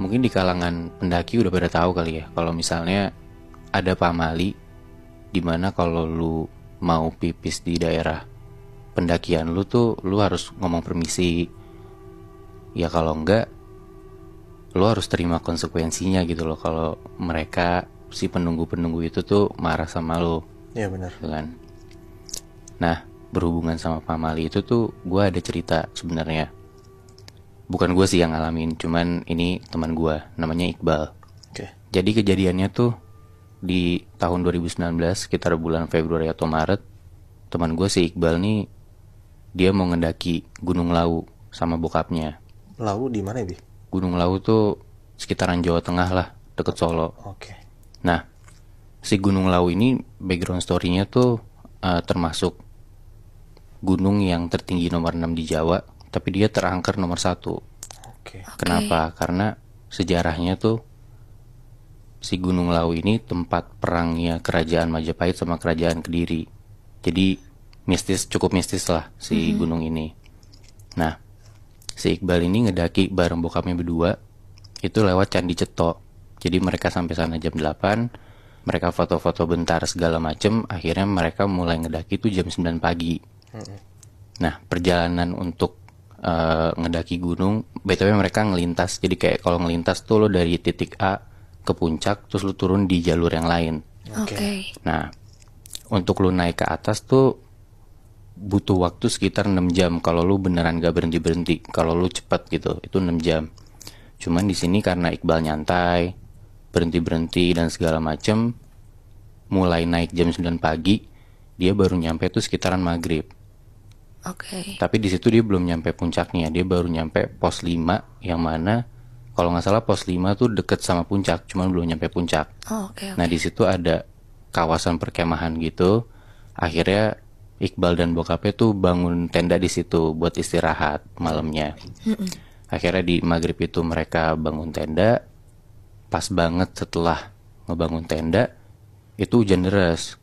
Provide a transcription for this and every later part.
mungkin di kalangan pendaki udah pada tahu kali ya kalau misalnya ada pamali dimana kalau lu mau pipis di daerah pendakian lu tuh lu harus ngomong permisi ya kalau enggak lu harus terima konsekuensinya gitu loh kalau mereka si penunggu-penunggu itu tuh marah sama lu ya benar gitu kan nah berhubungan sama pamali itu tuh gue ada cerita sebenarnya bukan gue sih yang ngalamin, cuman ini teman gue, namanya Iqbal. Okay. Jadi kejadiannya tuh di tahun 2019 sekitar bulan Februari atau Maret, teman gue si Iqbal nih dia mau ngendaki Gunung Lawu sama bokapnya. Lawu di mana, Bi? Gunung Lawu tuh sekitaran Jawa Tengah lah, deket Solo. Oke. Okay. Nah, si Gunung Lawu ini background story-nya tuh uh, termasuk gunung yang tertinggi nomor 6 di Jawa tapi dia terangker nomor satu. Oke. Kenapa? Okay. Karena sejarahnya tuh si Gunung Lawu ini tempat perangnya kerajaan Majapahit sama kerajaan Kediri. Jadi mistis cukup mistis lah si mm -hmm. gunung ini. Nah, si Iqbal ini ngedaki bareng bokapnya berdua itu lewat Candi cetok, Jadi mereka sampai sana jam 8, mereka foto-foto bentar segala macem, akhirnya mereka mulai ngedaki itu jam 9 pagi. Mm -hmm. Nah, perjalanan untuk uh, eh, ngedaki gunung btw mereka ngelintas jadi kayak kalau ngelintas tuh lo dari titik A ke puncak terus lo turun di jalur yang lain oke okay. nah untuk lo naik ke atas tuh butuh waktu sekitar 6 jam kalau lo beneran gak berhenti berhenti kalau lo cepet gitu itu 6 jam cuman di sini karena Iqbal nyantai berhenti berhenti dan segala macem mulai naik jam 9 pagi dia baru nyampe tuh sekitaran maghrib Oke. Okay. Tapi di situ dia belum nyampe puncaknya, dia baru nyampe pos 5 yang mana kalau nggak salah pos 5 tuh deket sama puncak, cuman belum nyampe puncak. Oh, okay, okay. Nah di situ ada kawasan perkemahan gitu. Akhirnya Iqbal dan bokapnya tuh bangun tenda di situ buat istirahat malamnya. Akhirnya di maghrib itu mereka bangun tenda. Pas banget setelah ngebangun tenda itu hujan deras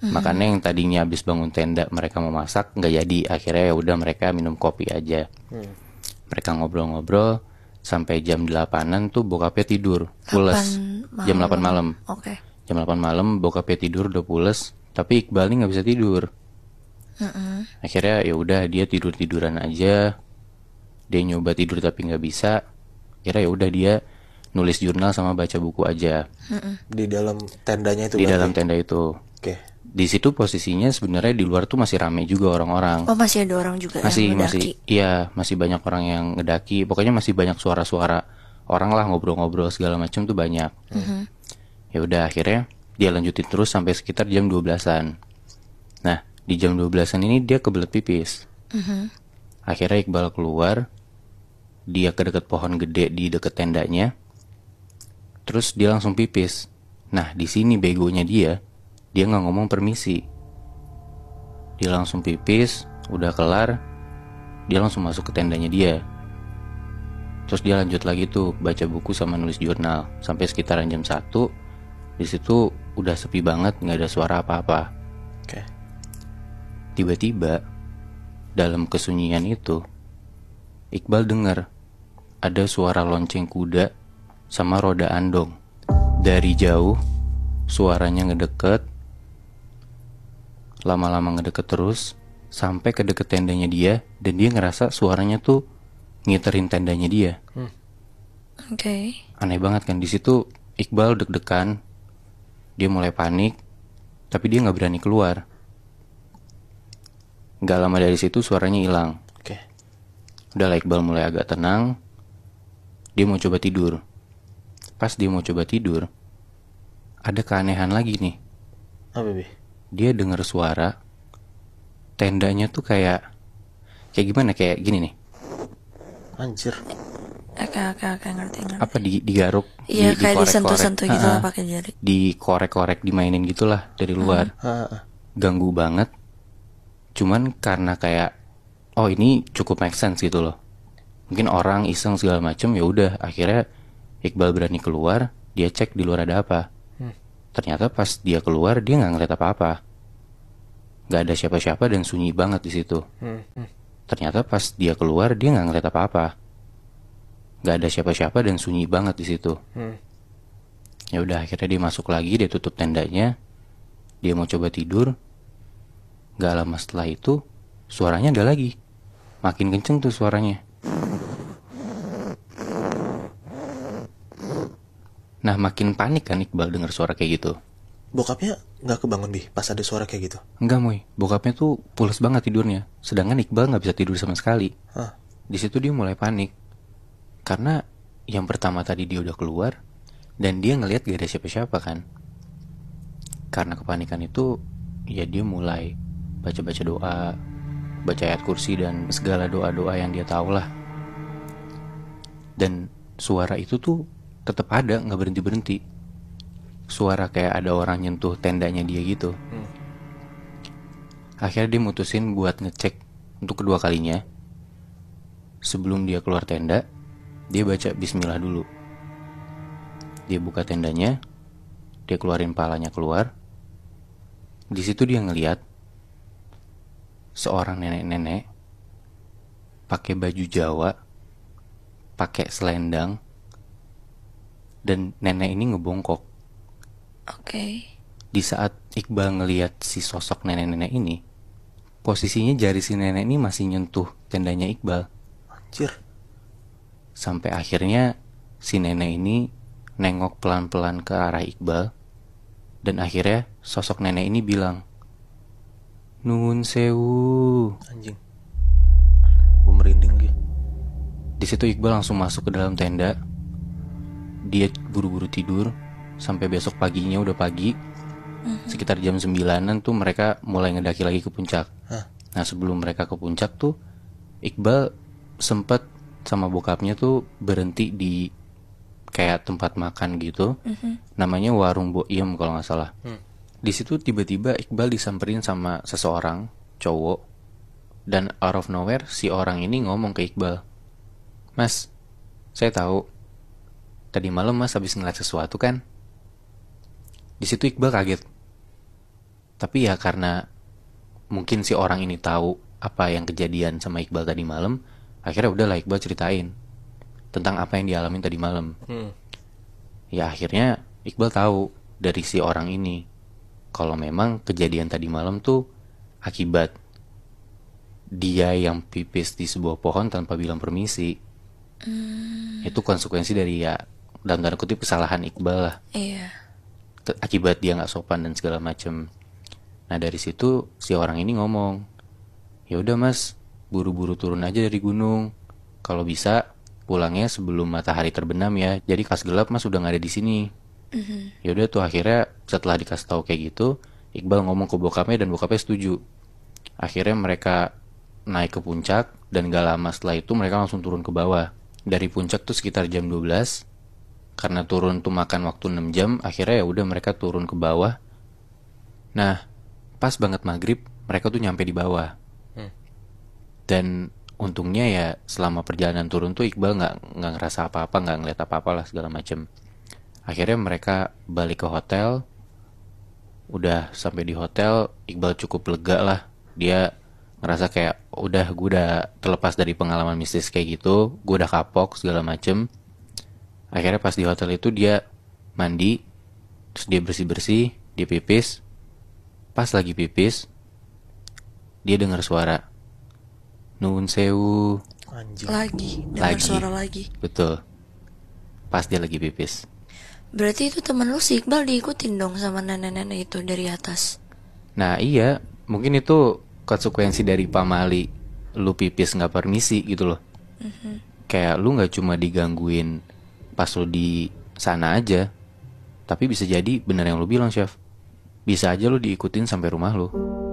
hmm Makanya yang tadinya habis bangun tenda mereka mau masak nggak jadi. Akhirnya ya udah mereka minum kopi aja. Mm. Mereka ngobrol-ngobrol sampai jam delapanan tuh bokapnya tidur, pules. Jam delapan malam. Oke. Okay. Jam delapan malam bokapnya tidur udah pules, tapi Iqbal nggak bisa tidur. hmm Akhirnya ya udah dia tidur-tiduran aja. Dia nyoba tidur tapi nggak bisa. Akhirnya ya udah dia nulis jurnal sama baca buku aja. Mm-hmm. Di dalam tendanya itu. Di berarti? dalam tenda itu. Oke. Okay di situ posisinya sebenarnya di luar tuh masih rame juga orang-orang. Oh masih ada orang juga masih, yang ngedaki. Masih iya masih banyak orang yang ngedaki. Pokoknya masih banyak suara-suara orang lah ngobrol-ngobrol segala macam tuh banyak. Mm -hmm. Ya udah akhirnya dia lanjutin terus sampai sekitar jam 12-an. Nah di jam 12-an ini dia kebelet pipis. Mm -hmm. Akhirnya Iqbal keluar. Dia ke deket pohon gede di deket tendanya. Terus dia langsung pipis. Nah di sini begonya dia dia nggak ngomong permisi dia langsung pipis udah kelar dia langsung masuk ke tendanya dia terus dia lanjut lagi tuh baca buku sama nulis jurnal sampai sekitaran jam 1 di situ udah sepi banget nggak ada suara apa-apa oke tiba-tiba dalam kesunyian itu Iqbal dengar ada suara lonceng kuda sama roda andong dari jauh suaranya ngedeket lama-lama ngedeket terus sampai ke deket tendanya dia dan dia ngerasa suaranya tuh ngiterin tendanya dia. Hmm. Oke. Okay. Aneh banget kan di situ Iqbal deg-degan, dia mulai panik, tapi dia nggak berani keluar. Gak lama dari situ suaranya hilang. Oke. Okay. Udah lah Iqbal mulai agak tenang, dia mau coba tidur. Pas dia mau coba tidur, ada keanehan lagi nih. Apa, dia dengar suara tendanya tuh kayak kayak gimana kayak gini nih anjir Oke oke oke ngerti ngerti. Apa di digaruk? Iya di, kayak disentuh-sentuh gitu pakai jari. Dikorek-korek dimainin gitulah dari luar. Ganggu banget. Cuman karena kayak oh ini cukup make sense gitu loh. Mungkin orang iseng segala macem ya udah akhirnya Iqbal berani keluar, dia cek di luar ada apa. Ternyata pas dia keluar dia nggak ngeliat apa-apa. nggak ada siapa-siapa dan sunyi banget di situ. Hmm, hmm. Ternyata pas dia keluar dia nggak ngeliat apa-apa. nggak ada siapa-siapa dan sunyi banget di situ. Hmm. Ya udah akhirnya dia masuk lagi, dia tutup tendanya. Dia mau coba tidur. nggak lama setelah itu suaranya ada lagi. Makin kenceng tuh suaranya. Nah makin panik kan Iqbal dengar suara kayak gitu. Bokapnya gak kebangun bi pas ada suara kayak gitu? Enggak moy, bokapnya tuh pulas banget tidurnya. Sedangkan Iqbal gak bisa tidur sama sekali. Huh? Di situ dia mulai panik karena yang pertama tadi dia udah keluar dan dia ngeliat gak ada siapa-siapa kan. Karena kepanikan itu ya dia mulai baca-baca doa, baca ayat kursi dan segala doa-doa yang dia tahu lah. Dan suara itu tuh tetap ada nggak berhenti berhenti suara kayak ada orang nyentuh tendanya dia gitu hmm. akhirnya dia mutusin buat ngecek untuk kedua kalinya sebelum dia keluar tenda dia baca Bismillah dulu dia buka tendanya dia keluarin palanya keluar di situ dia ngeliat seorang nenek-nenek pakai baju Jawa pakai selendang dan nenek ini ngebongkok. Oke. Okay. Di saat Iqbal ngeliat si sosok nenek-nenek ini, posisinya jari si nenek ini masih nyentuh tendanya Iqbal. Anjir. Sampai akhirnya si nenek ini nengok pelan-pelan ke arah Iqbal dan akhirnya sosok nenek ini bilang, nungun sewu. Anjing. Gue merinding gitu. Di situ Iqbal langsung masuk ke dalam tenda dia buru-buru tidur sampai besok paginya udah pagi mm-hmm. sekitar jam sembilanan tuh mereka mulai ngedaki lagi ke puncak huh? nah sebelum mereka ke puncak tuh Iqbal sempet sama bokapnya tuh berhenti di kayak tempat makan gitu mm-hmm. namanya warung Boiem kalau nggak salah mm. di situ tiba-tiba Iqbal disamperin sama seseorang cowok dan out of nowhere si orang ini ngomong ke Iqbal mas saya tahu Tadi malam mas habis ngeliat sesuatu kan? Di situ Iqbal kaget. Tapi ya karena mungkin si orang ini tahu apa yang kejadian sama Iqbal tadi malam, akhirnya udahlah Iqbal ceritain tentang apa yang dialami tadi malam. Hmm. Ya akhirnya Iqbal tahu dari si orang ini kalau memang kejadian tadi malam tuh akibat dia yang pipis di sebuah pohon tanpa bilang permisi. Hmm. Itu konsekuensi dari ya dalam tanda kutip kesalahan Iqbal lah. Iya. Akibat dia nggak sopan dan segala macem. Nah dari situ si orang ini ngomong, ya udah mas, buru-buru turun aja dari gunung. Kalau bisa pulangnya sebelum matahari terbenam ya. Jadi kas gelap mas udah nggak ada di sini. Mm-hmm. Ya udah tuh akhirnya setelah dikasih tahu kayak gitu, Iqbal ngomong ke bokapnya dan bokapnya setuju. Akhirnya mereka naik ke puncak dan gak lama setelah itu mereka langsung turun ke bawah. Dari puncak tuh sekitar jam 12, karena turun tuh makan waktu 6 jam akhirnya ya udah mereka turun ke bawah nah pas banget maghrib mereka tuh nyampe di bawah hmm. dan untungnya ya selama perjalanan turun tuh Iqbal nggak nggak ngerasa apa-apa nggak ngeliat apa-apa lah segala macem akhirnya mereka balik ke hotel udah sampai di hotel Iqbal cukup lega lah dia ngerasa kayak udah gue udah terlepas dari pengalaman mistis kayak gitu gue udah kapok segala macem akhirnya pas di hotel itu dia mandi terus dia bersih bersih dia pipis pas lagi pipis dia dengar suara nun sewu Anjir. lagi dengar lagi. suara lagi betul pas dia lagi pipis berarti itu temen lu si Iqbal diikutin dong sama nenek-nenek itu dari atas nah iya mungkin itu konsekuensi dari pamali lu pipis nggak permisi gitu loh mm-hmm. kayak lu nggak cuma digangguin pas lu di sana aja. Tapi bisa jadi bener yang lu bilang, Chef. Bisa aja lu diikutin sampai rumah lu.